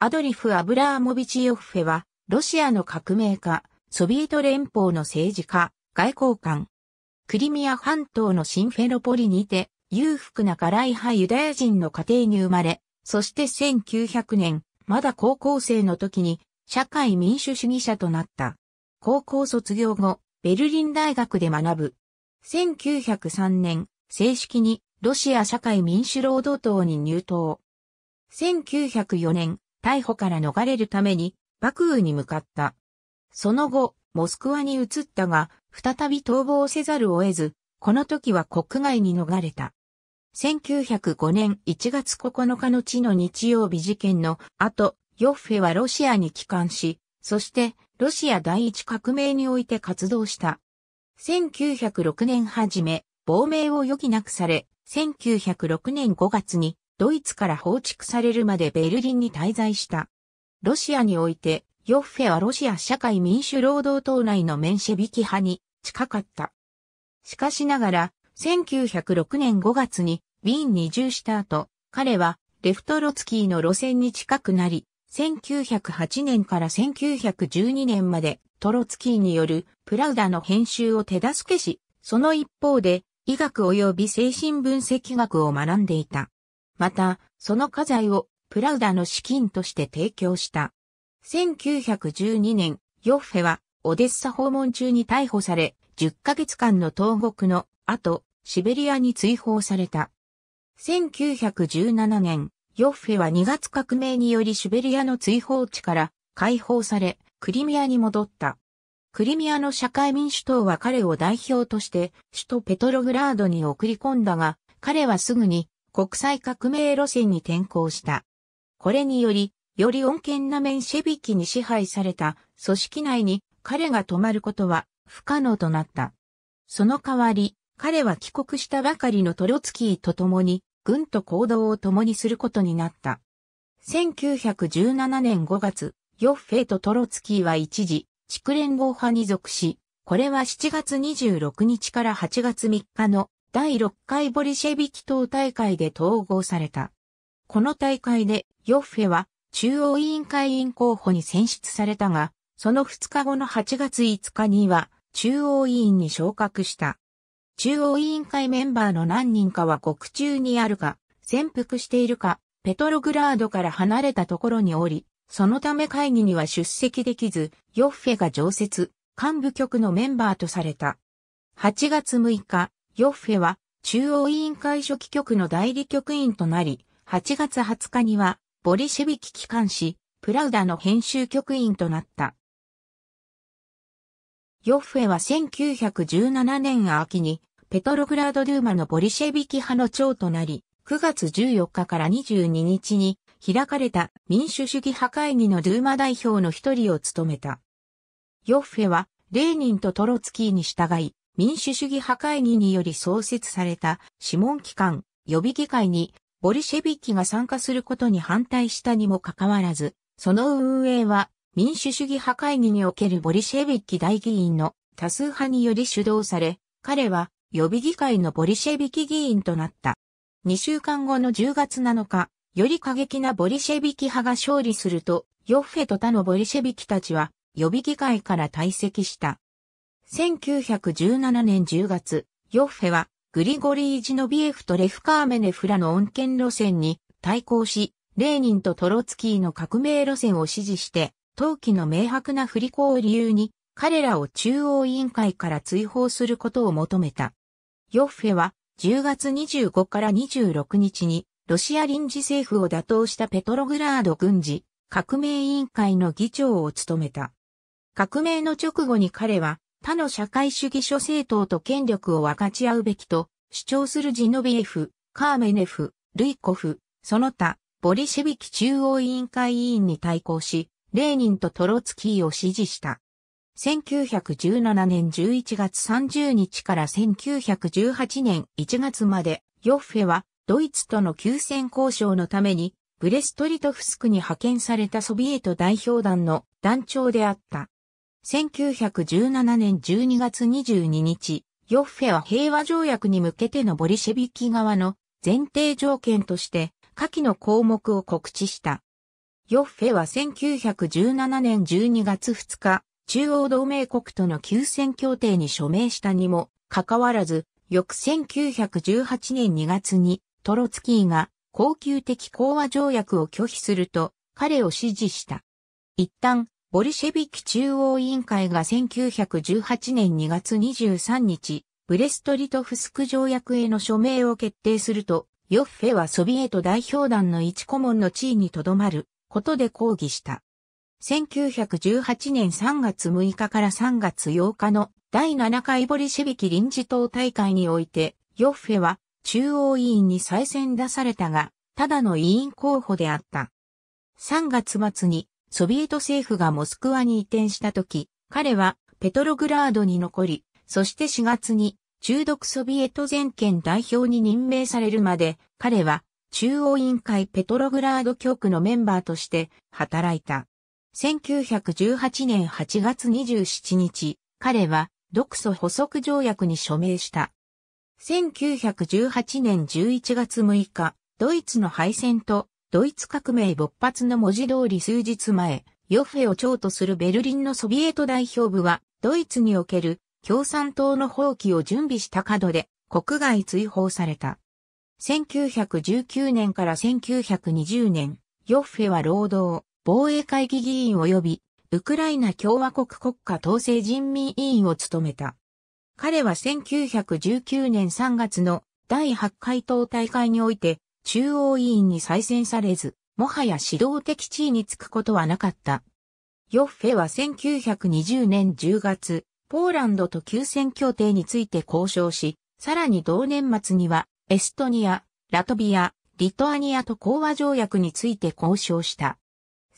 アドリフ・アブラーモビチ・ヨッフェは、ロシアの革命家、ソビエト連邦の政治家、外交官。クリミア半島のシンフェロポリにて、裕福なガライ派ユダヤ人の家庭に生まれ、そして1900年、まだ高校生の時に、社会民主主義者となった。高校卒業後、ベルリン大学で学ぶ。1903年、正式にロシア社会民主労働党に入党。1904年、逮捕から逃れるために、幕府に向かった。その後、モスクワに移ったが、再び逃亡せざるを得ず、この時は国外に逃れた。1905年1月9日の地の日曜日事件の後、ヨッフェはロシアに帰還し、そしてロシア第一革命において活動した。1906年初め、亡命を余儀なくされ、1906年5月にドイツから放逐されるまでベルリンに滞在した。ロシアにおいて、ヨッフェはロシア社会民主労働党内のメンシェビキ派に近かった。しかしながら、1906年5月にウィーンに移住した後、彼はレフトロツキーの路線に近くなり、1908年から1912年までトロツキーによるプラウダの編集を手助けし、その一方で医学及び精神分析学を学んでいた。また、その家財をプラウダの資金として提供した。1912年、ヨッフェはオデッサ訪問中に逮捕され、10ヶ月間の投獄の後、シベリアに追放された。1917年、ヨッフェは2月革命によりシベリアの追放地から解放され、クリミアに戻った。クリミアの社会民主党は彼を代表として首都ペトログラードに送り込んだが、彼はすぐに国際革命路線に転向した。これにより、より穏健な面シェビキに支配された組織内に彼が泊まることは不可能となった。その代わり、彼は帰国したばかりのトロツキーと共に、軍と行動を共にすることになった。1917年5月、ヨッフェとトロツキーは一時、地区連合派に属し、これは7月26日から8月3日の第6回ボリシェビキ党大会で統合された。この大会でヨッフェは中央委員会委員候補に選出されたが、その2日後の8月5日には中央委員に昇格した。中央委員会メンバーの何人かは獄中にあるか、潜伏しているか、ペトログラードから離れたところにおり、そのため会議には出席できず、ヨッフェが常設、幹部局のメンバーとされた。8月6日、ヨッフェは中央委員会書記局の代理局員となり、8月20日にはボリシェビキ機関紙、プラウダの編集局員となった。ヨッフェは1917年秋にペトログラード・ドゥーマのボリシェビキ派の長となり、9月14日から22日に開かれた民主主義派会議のドゥーマ代表の一人を務めた。ヨッフェはレーニンとトロツキーに従い、民主主義破壊議により創設された諮問機関予備議会にボリシェビッキが参加することに反対したにもかかわらず、その運営は民主主義破壊議におけるボリシェビッキ大議員の多数派により主導され、彼は予備議会のボリシェビッキ議員となった。2週間後の10月7日、より過激なボリシェビキ派が勝利すると、ヨッフェと他のボリシェビキたちは予備議会から退席した。1917年10月、ヨッフェはグリゴリー・ジノビエフとレフカーメネフラの恩恵路線に対抗し、レーニンとトロツキーの革命路線を支持して、陶器の明白な振り子を理由に、彼らを中央委員会から追放することを求めた。ヨッフェは10月25から26日にロシア臨時政府を打倒したペトログラード軍事革命委員会の議長を務めた。革命の直後に彼は他の社会主義諸政党と権力を分かち合うべきと主張するジノビエフ、カーメネフ、ルイコフ、その他、ボリシェビキ中央委員会委員に対抗し、レーニンとトロツキーを支持した。1917年11月30日から1918年1月まで、ヨッフェはドイツとの休戦交渉のために、ブレストリトフスクに派遣されたソビエト代表団の団長であった。1917年12月22日、ヨッフェは平和条約に向けてのボリシェビキ側の前提条件として下記の項目を告知した。ヨッフェは1917年12月2日、中央同盟国との休戦協定に署名したにもかかわらず、翌1918年2月にトロツキーが恒久的講和条約を拒否すると彼を支持した。一旦ボリシェビキ中央委員会が1918年2月23日、ブレストリトフスク条約への署名を決定すると、ヨッフェはソビエト代表団の一顧問の地位にとどまることで抗議した。1918年3月6日から3月8日の第7回ボリシェビキ臨時党大会において、ヨッフェは中央委員に再選出されたが、ただの委員候補であった。3月末にソビエト政府がモスクワに移転した時、彼はペトログラードに残り、そして4月に中毒ソビエト全権代表に任命されるまで、彼は中央委員会ペトログラード局のメンバーとして働いた。1918年8月27日、彼は独ソ補足条約に署名した。1918年11月6日、ドイツの敗戦とドイツ革命勃発の文字通り数日前、ヨフェを長とするベルリンのソビエト代表部は、ドイツにおける共産党の放棄を準備した角で国外追放された。1919年から1920年、ヨッフェは労働、防衛会議議員及び、ウクライナ共和国国家統制人民委員を務めた。彼は1919年3月の第8回党大会において、中央委員に再選されず、もはや指導的地位につくことはなかった。ヨッフェは1920年10月、ポーランドと休戦協定について交渉し、さらに同年末には、エストニア、ラトビア、リトアニアと講和条約について交渉した。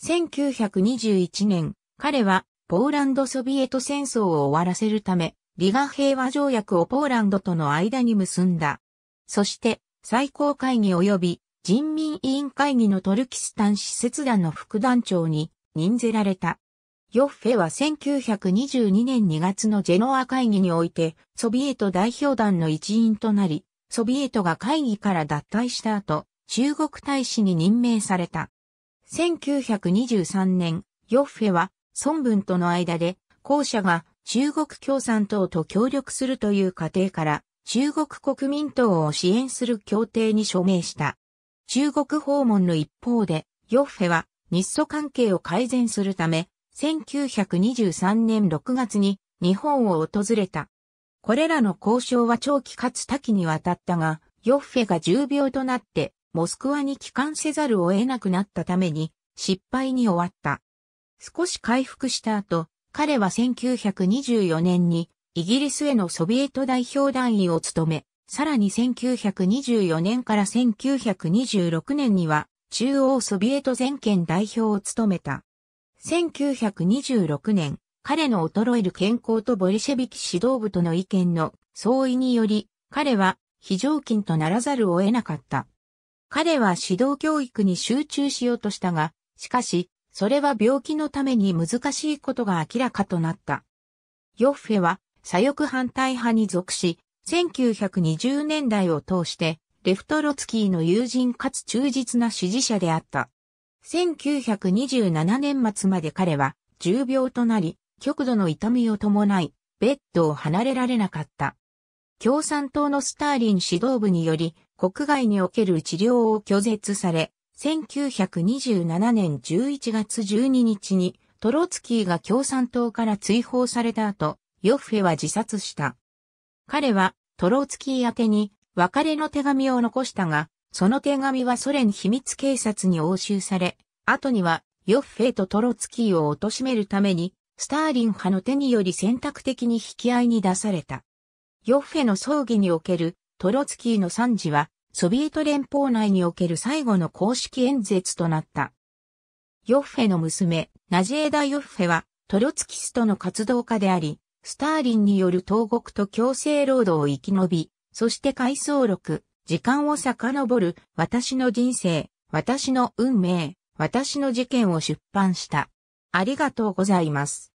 1921年、彼は、ポーランドソビエト戦争を終わらせるため、リガ平和条約をポーランドとの間に結んだ。そして、最高会議及び人民委員会議のトルキスタン施設団の副団長に任ぜられた。ヨッフェは1922年2月のジェノア会議において、ソビエト代表団の一員となり、ソビエトが会議から脱退した後、中国大使に任命された。1923年、ヨッフェは孫文との間で、後者が中国共産党と協力するという過程から、中国国民党を支援する協定に署名した。中国訪問の一方で、ヨッフェは日ソ関係を改善するため、1923年6月に日本を訪れた。これらの交渉は長期かつ多岐にわたったが、ヨッフェが重病となって、モスクワに帰還せざるを得なくなったために、失敗に終わった。少し回復した後、彼は1924年にイギリスへのソビエト代表団員を務め、さらに1924年から1926年には中央ソビエト全権代表を務めた。1926年、彼の衰える健康とボリシェビキ指導部との意見の相違により、彼は非常勤とならざるを得なかった。彼は指導教育に集中しようとしたが、しかし、それは病気のために難しいことが明らかとなった。ヨッフェは左翼反対派に属し、1920年代を通して、レフトロツキーの友人かつ忠実な支持者であった。1927年末まで彼は重病となり、極度の痛みを伴い、ベッドを離れられなかった。共産党のスターリン指導部により、国外における治療を拒絶され、1927年11月12日に、トロツキーが共産党から追放された後、ヨッフェは自殺した。彼はトロツキー宛てに別れの手紙を残したが、その手紙はソ連秘密警察に押収され、後にはヨッフェとトロツキーを貶めるために、スターリン派の手により選択的に引き合いに出された。ヨッフェの葬儀におけるトロツキーの惨事は、ソビエト連邦内における最後の公式演説となった。ヨッフェの娘、ナジエダ・ヨッフェは、トロツキストの活動家であり、スターリンによる投獄と強制労働を生き延び、そして回想録、時間を遡る、私の人生、私の運命、私の事件を出版した。ありがとうございます。